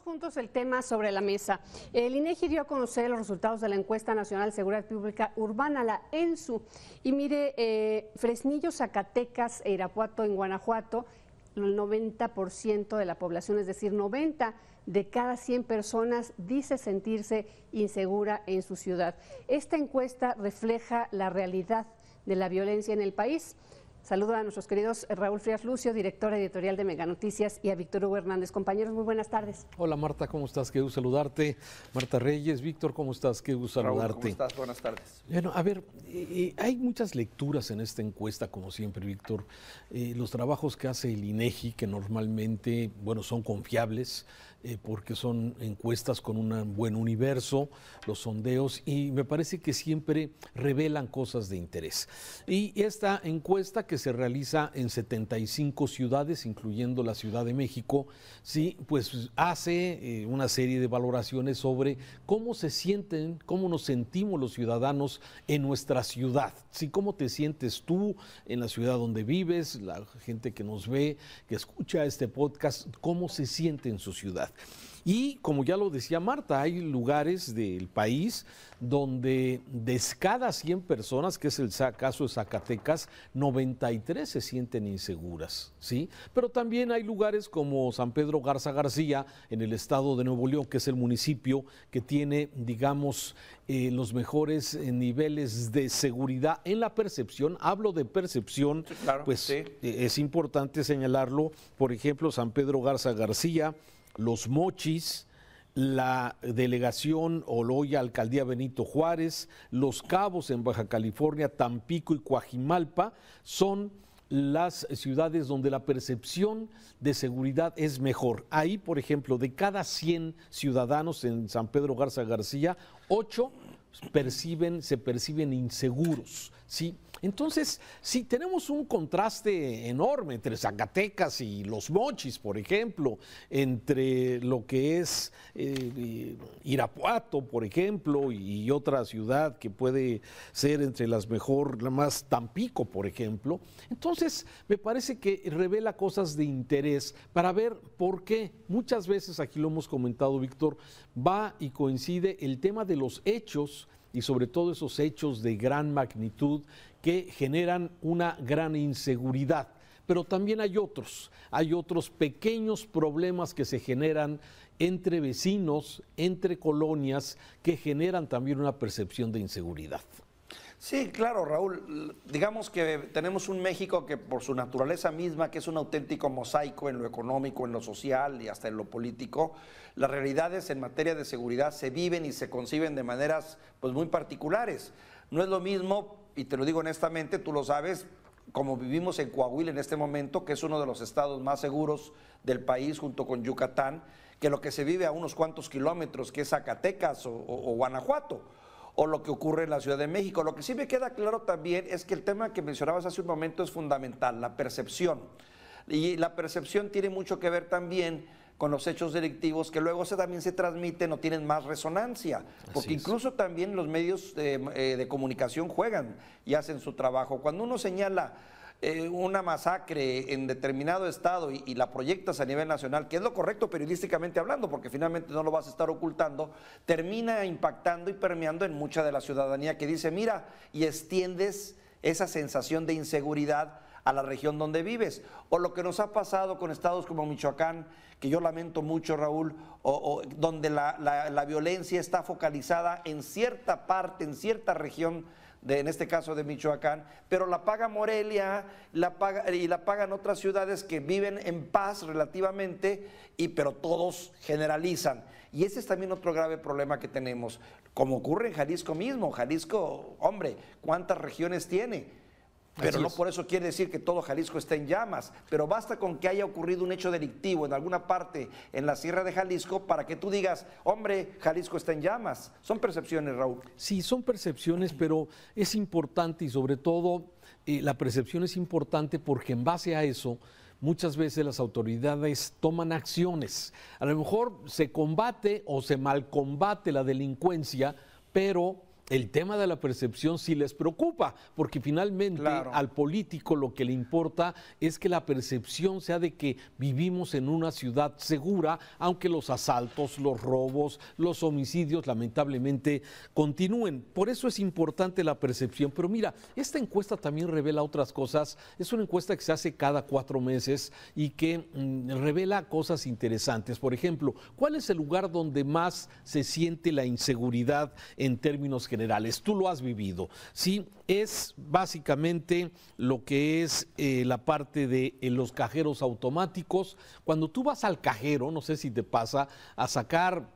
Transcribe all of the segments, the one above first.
juntos el tema sobre la mesa. El INEGI e dio a conocer los resultados de la encuesta nacional de seguridad pública urbana, la ENSU. Y mire, eh, Fresnillo, Zacatecas e Irapuato en Guanajuato, el 90% de la población, es decir, 90 de cada 100 personas dice sentirse insegura en su ciudad. Esta encuesta refleja la realidad de la violencia en el país. Saludo a nuestros queridos eh, Raúl Frías Lucio, director editorial de Mega Noticias, y a Víctor Hugo Hernández. Compañeros, muy buenas tardes. Hola Marta, ¿cómo estás? Qué gusto saludarte. Marta Reyes, Víctor, ¿cómo estás? Qué gusto saludarte. Raúl, ¿Cómo Buenas tardes. Bueno, a ver, eh, eh, hay muchas lecturas en esta encuesta, como siempre, Víctor. los trabajos que hace el INEGI, e que normalmente, bueno, son confiables, eh, porque son encuestas con un buen universo, los sondeos, y me parece que siempre revelan cosas de interés. Y esta encuesta que se realiza en 75 ciudades, incluyendo la Ciudad de México, sí, pues hace eh, una serie de valoraciones sobre cómo se sienten, cómo nos sentimos los ciudadanos en nuestra ciudad, cómo te sientes tú en la ciudad donde vives, la gente que nos ve, que escucha este podcast, cómo se siente en su ciudad. Y como ya lo decía Marta, hay lugares del país donde de cada 100 personas, que es el caso de Zacatecas, 93 se sienten inseguras, ¿sí? Pero también hay lugares como San Pedro Garza García, en el estado de Nuevo León, que es el municipio que tiene, digamos, eh, los mejores eh, niveles de seguridad en la percepción. Hablo de percepción, pues eh, es importante señalarlo, por ejemplo, San Pedro Garza García, los mochis, la delegación Oloya, Alcaldía Benito Juárez, Los Cabos en Baja California, Tampico y Coajimalpa son las ciudades donde la percepción de seguridad es mejor. Ahí, por ejemplo, de cada 100 ciudadanos en San Pedro Garza García, 8 perciben, se perciben inseguros, ¿sí? Entonces, si tenemos un contraste enorme entre Zacatecas y los Mochis, por ejemplo, entre lo que es eh, Irapuato, por ejemplo, y otra ciudad que puede ser entre las mejor, la más Tampico, por ejemplo, entonces me parece que revela cosas de interés para ver por qué muchas veces, aquí lo hemos comentado, Víctor, va y coincide el tema de los hechos y sobre todo esos hechos de gran magnitud que generan una gran inseguridad. Pero también hay otros, hay otros pequeños problemas que se generan entre vecinos, entre colonias, que generan también una percepción de inseguridad. Sí, claro, Raúl. Digamos que tenemos un México que por su naturaleza misma, que es un auténtico mosaico en lo económico, en lo social y hasta en lo político, las realidades en materia de seguridad se viven y se conciben de maneras pues, muy particulares. No es lo mismo, y te lo digo honestamente, tú lo sabes, como vivimos en Coahuila en este momento, que es uno de los estados más seguros del país junto con Yucatán, que lo que se vive a unos cuantos kilómetros, que es Zacatecas o Guanajuato o lo que ocurre en la Ciudad de México. Lo que sí me queda claro también es que el tema que mencionabas hace un momento es fundamental, la percepción. Y la percepción tiene mucho que ver también con los hechos delictivos que luego se, también se transmiten o tienen más resonancia, porque incluso también los medios eh, de comunicación juegan y hacen su trabajo. Cuando uno señala eh, una masacre en determinado estado y, la proyectas a nivel nacional, que es lo correcto periodísticamente hablando, porque finalmente no lo vas a estar ocultando, termina impactando y permeando en mucha de la ciudadanía que dice, mira, y extiendes esa sensación de inseguridad a la región donde vives. O lo que nos ha pasado con estados como Michoacán, que yo lamento mucho, Raúl, donde la, la violencia está focalizada en cierta parte, en cierta región en este caso de Michoacán, pero la paga Morelia la paga, y la pagan otras ciudades que viven en paz relativamente, y, pero todos generalizan. Y ese es también otro grave problema que tenemos, como ocurre en Jalisco mismo. Jalisco, hombre, ¿cuántas regiones tiene? Pero no por eso quiere decir que todo Jalisco está en llamas. Pero basta con que haya ocurrido un hecho delictivo en alguna parte en la Sierra de Jalisco para que tú digas, hombre, Jalisco está en llamas. Son percepciones, Raúl. Sí, son percepciones, pero es importante y sobre todo eh, la percepción es importante porque en base a eso muchas veces las autoridades toman acciones. A lo mejor se combate o se malcombate la delincuencia, pero el tema de la percepción sí les preocupa, porque finalmente al político lo que le importa es que la percepción sea de que vivimos en una ciudad segura, aunque los asaltos, los robos, los homicidios lamentablemente continúen. Por eso es importante la percepción. Pero mira, esta encuesta también revela otras cosas. Es una encuesta que se hace cada cuatro meses y que mm, revela cosas interesantes. Por ejemplo, ¿cuál es el lugar donde más se siente la inseguridad en términos generales. Tú lo has vivido, ¿sí? Es básicamente lo que es eh, la parte de eh, los cajeros automáticos. Cuando tú vas al cajero, no sé si te pasa, a sacar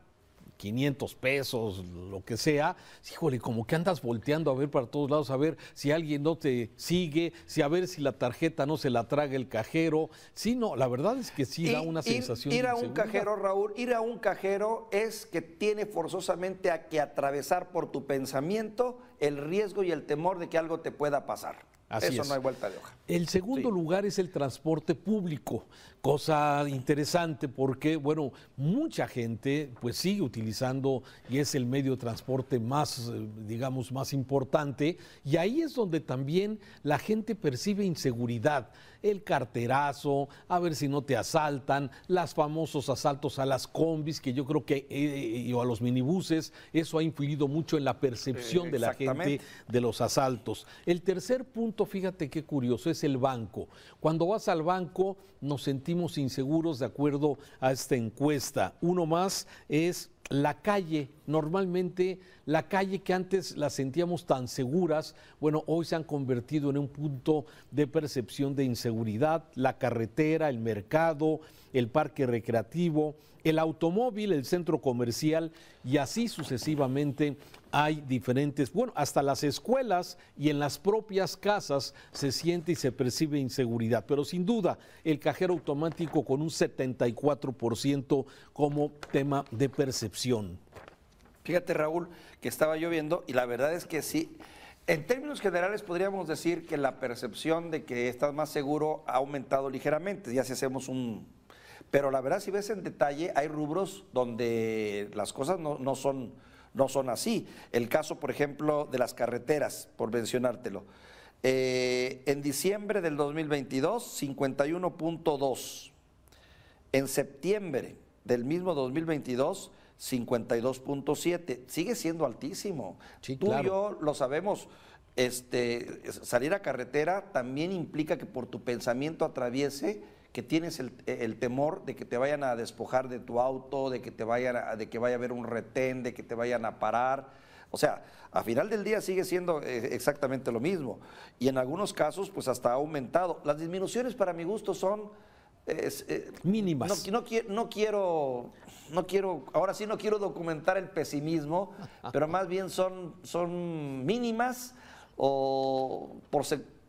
500 pesos, lo que sea, híjole, como que andas volteando a ver para todos lados, a ver si alguien no te sigue, si a ver si la tarjeta no se la traga el cajero. Sí, no, la verdad es que sí da una sensación. Ir a un cajero, Raúl, ir a un cajero es que tiene forzosamente a que atravesar por tu pensamiento el riesgo y el temor de que algo te pueda pasar. Eso no hay vuelta de hoja. El segundo lugar es el transporte público, cosa interesante porque, bueno, mucha gente pues sigue utilizando y es el medio de transporte más, eh, digamos, más importante y ahí es donde también la gente percibe inseguridad, el carterazo, a ver si no te asaltan, los famosos asaltos a las combis, que yo creo que, eh, eh, o a los minibuses, eso ha influido mucho en la percepción de la gente de los asaltos. El tercer punto fíjate qué curioso, es el banco. Cuando vas al banco nos sentimos inseguros de acuerdo a esta encuesta. Uno más es la calle, normalmente la calle que antes la sentíamos tan seguras, bueno, hoy se han convertido en un punto de percepción de inseguridad, la carretera, el mercado, el parque recreativo, el automóvil, el centro comercial y así sucesivamente hay diferentes, bueno, hasta las escuelas y en las propias casas se siente y se percibe inseguridad, pero sin duda el cajero automático con un 74% como tema de percepción. Fíjate, Raúl, que estaba lloviendo y la verdad es que sí. En términos generales podríamos decir que la percepción de que estás más seguro ha aumentado ligeramente, ya si hacemos un... Pero la verdad, si ves en detalle, hay rubros donde las cosas no, son, no son así. El caso, por ejemplo, de las carreteras, por mencionártelo. Eh, en diciembre del 2022, 51.2. En septiembre del mismo 2022, 52.7, sigue siendo altísimo. Tú y yo lo sabemos, este, salir a carretera también implica que por tu pensamiento atraviese que tienes el, temor de que te vayan a despojar de tu auto, de que te vayan de que vaya a haber un retén, de que te vayan a parar. O sea, a final del día sigue siendo eh, exactamente lo mismo. Y en algunos casos, pues hasta ha aumentado. Las disminuciones para mi gusto son eh, mínimas. No, no, quiero, no quiero, ahora sí no quiero documentar el pesimismo, pero más bien son, son mínimas o por,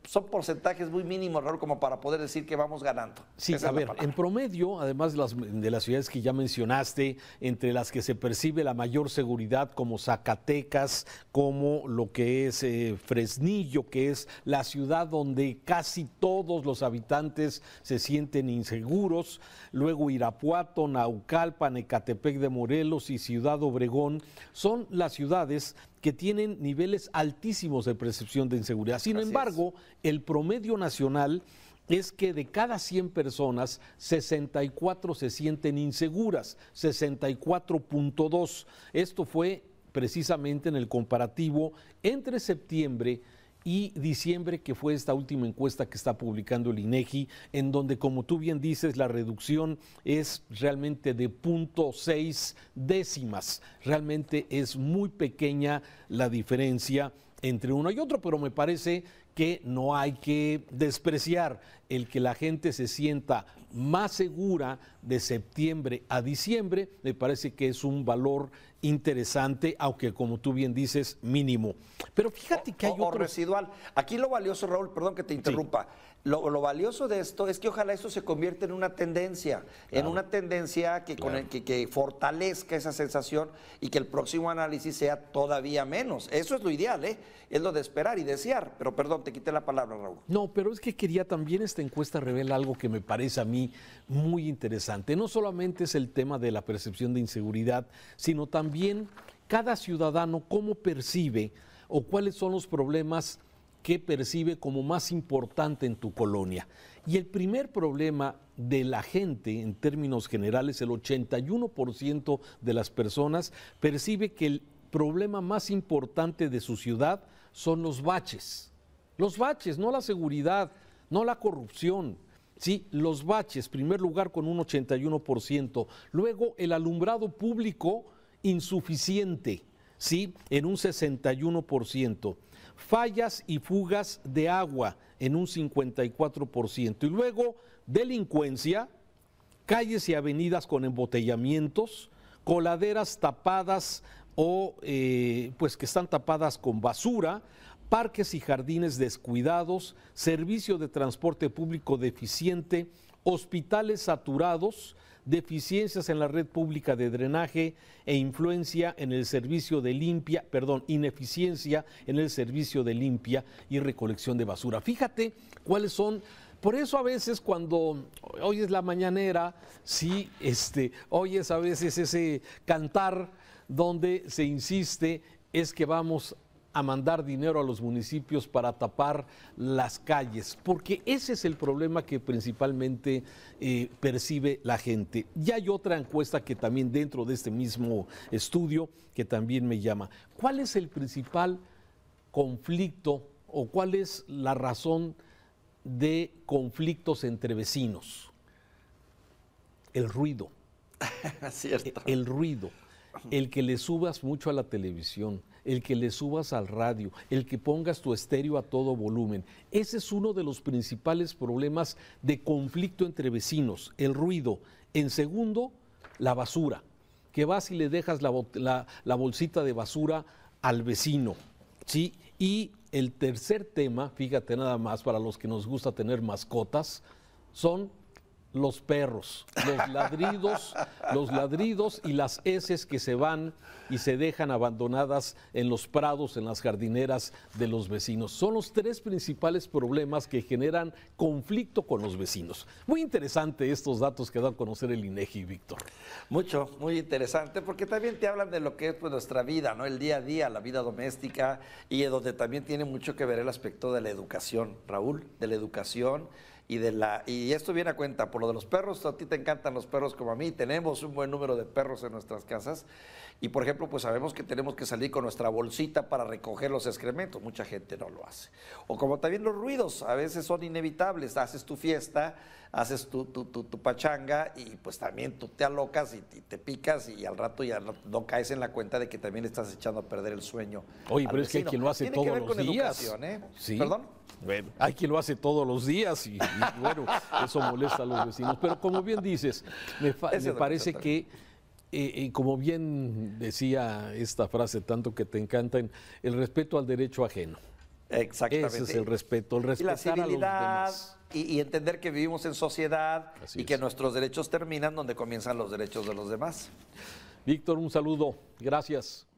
son porcentajes muy mínimos, Raúl, como para poder decir que vamos ganando. Sí, a ver, en promedio, además de las, de las ciudades que ya mencionaste, entre las que se percibe la mayor seguridad, como Zacatecas, como lo que es eh, Fresnillo, que es la ciudad donde casi todos los habitantes se sienten inseguros, luego Irapuato, Naucalpan, Ecatepec de Morelos y Ciudad Obregón, son las ciudades que tienen niveles altísimos de percepción de inseguridad. Sin embargo, el promedio nacional es que de cada 100 personas, 64 se sienten inseguras, 64.2. Esto fue precisamente en el comparativo entre septiembre y diciembre, que fue esta última encuesta que está publicando el INEGI, en donde, como tú bien dices, la reducción es realmente de 0.6 décimas. Realmente es muy pequeña la diferencia entre uno y otro, pero me parece que no hay que despreciar el que la gente se sienta más segura de septiembre a diciembre, me parece que es un valor interesante, aunque como tú bien dices, mínimo. Pero fíjate que hay un. o otro... residual. Aquí lo valioso, Raúl, perdón que te interrumpa. Lo, valioso de esto es que ojalá esto se convierta en una tendencia, en una tendencia que, con el, que, fortalezca esa sensación y que el próximo análisis sea todavía menos. Eso es lo ideal, ¿eh? es lo de esperar y desear. Pero perdón, te quité la palabra, Raúl. No, pero es que quería también esta encuesta revela algo que me parece a mí muy interesante. No solamente es el tema de la percepción de inseguridad, sino también cada ciudadano cómo percibe o cuáles son los problemas qué percibe como más importante en tu colonia. Y el primer problema de la gente, en términos generales, el 81% de las personas percibe que el problema más importante de su ciudad son los baches. Los baches, no la seguridad, no la corrupción, Sí, los baches, primer lugar con un 81%. Luego el alumbrado público insuficiente, sí, en un 61% fallas y fugas de agua en un 54%. Y luego, delincuencia, calles y avenidas con embotellamientos, coladeras tapadas o eh, pues que están tapadas con basura, parques y jardines descuidados, servicio de transporte público deficiente, hospitales saturados, deficiencias en la red pública de drenaje e influencia en el servicio de limpia, perdón, ineficiencia en el servicio de limpia y recolección de basura. Fíjate cuáles son por eso a veces cuando hoy es la mañanera, sí, este, oyes a veces ese cantar donde se insiste es que vamos a mandar dinero a los municipios para tapar las calles, porque ese es el problema que principalmente eh, percibe la gente. Y hay otra encuesta que también dentro de este mismo estudio, que también me llama, ¿cuál es el principal conflicto o cuál es la razón de conflictos entre vecinos? El ruido. El ruido. El que le subas mucho a la televisión, el que le subas al radio, el que pongas tu estéreo a todo volumen. Ese es uno de los principales problemas de conflicto entre vecinos, el ruido. En segundo, la basura, que vas y le dejas la, bolsita de basura al vecino. ¿sí? Y el tercer tema, fíjate nada más, para los que nos gusta tener mascotas, son los perros, los ladridos, los ladridos y las heces que se van y se dejan abandonadas en los prados, en las jardineras de los vecinos. Son los tres principales problemas que generan conflicto con los vecinos. Muy interesante estos datos que da a conocer el INEGI, Víctor. Mucho, muy interesante, porque también te hablan de lo que es pues, nuestra vida, ¿no? El día a día, la vida doméstica y eh, donde también tiene mucho que ver el aspecto de la educación, Raúl, de la educación y de la y esto viene a cuenta por lo de los perros a ti te encantan los perros como a mí tenemos un buen número de perros en nuestras casas y por ejemplo pues sabemos que tenemos que salir con nuestra bolsita para recoger los excrementos mucha gente no lo hace o como también los ruidos a veces son inevitables haces tu fiesta haces tu, tu, tu, pachanga y pues también tú te alocas y, te picas y al rato ya no, caes en la cuenta de que también estás echando a perder el sueño oye pero es que quien lo hace todos los días ¿eh? perdón bueno, hay quien lo hace todos los días y, bueno, eso molesta a los vecinos. Pero como bien dices, me, parece que, y eh, eh, como bien decía esta frase tanto que te encanta, el respeto al derecho ajeno. Exactamente. Ese es el respeto, el respetar a los demás. Y, entender que vivimos en sociedad y que nuestros derechos terminan donde comienzan los derechos de los demás. Víctor, un saludo. Gracias.